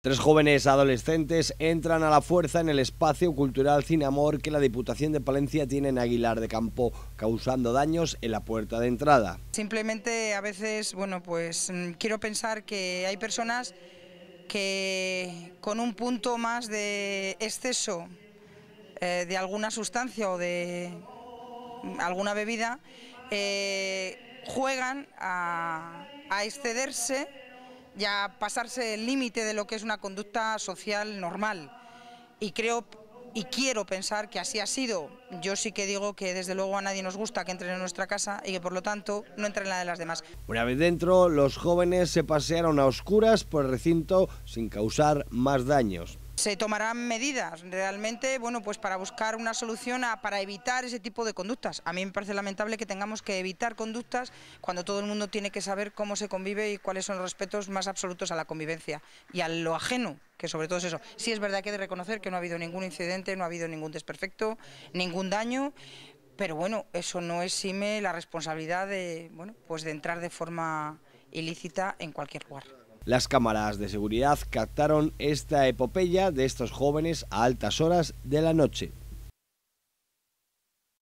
Tres jóvenes adolescentes entran a la fuerza en el espacio cultural Sin Amor que la Diputación de Palencia tiene en Aguilar de Campo, causando daños en la puerta de entrada. Simplemente a veces, bueno, pues mm, quiero pensar que hay personas que con un punto más de exceso eh, de alguna sustancia o de mm, alguna bebida, eh, juegan a excederse ya pasarse el límite de lo que es una conducta social normal. Y creo y quiero pensar que así ha sido. Yo sí que digo que desde luego a nadie nos gusta que entren en nuestra casa y que por lo tanto no entren en la de las demás. Una vez dentro, los jóvenes se pasearon a oscuras por el recinto sin causar más daños. Se tomarán medidas realmente bueno, pues para buscar una solución para evitar ese tipo de conductas. A mí me parece lamentable que tengamos que evitar conductas cuando todo el mundo tiene que saber cómo se convive y cuáles son los respetos más absolutos a la convivencia y a lo ajeno, que sobre todo es eso. Sí es verdad que hay de reconocer que no ha habido ningún incidente, no ha habido ningún desperfecto, ningún daño, pero bueno, eso no exime la responsabilidad de, bueno, pues de entrar de forma ilícita en cualquier lugar. Las cámaras de seguridad captaron esta epopeya de estos jóvenes a altas horas de la noche.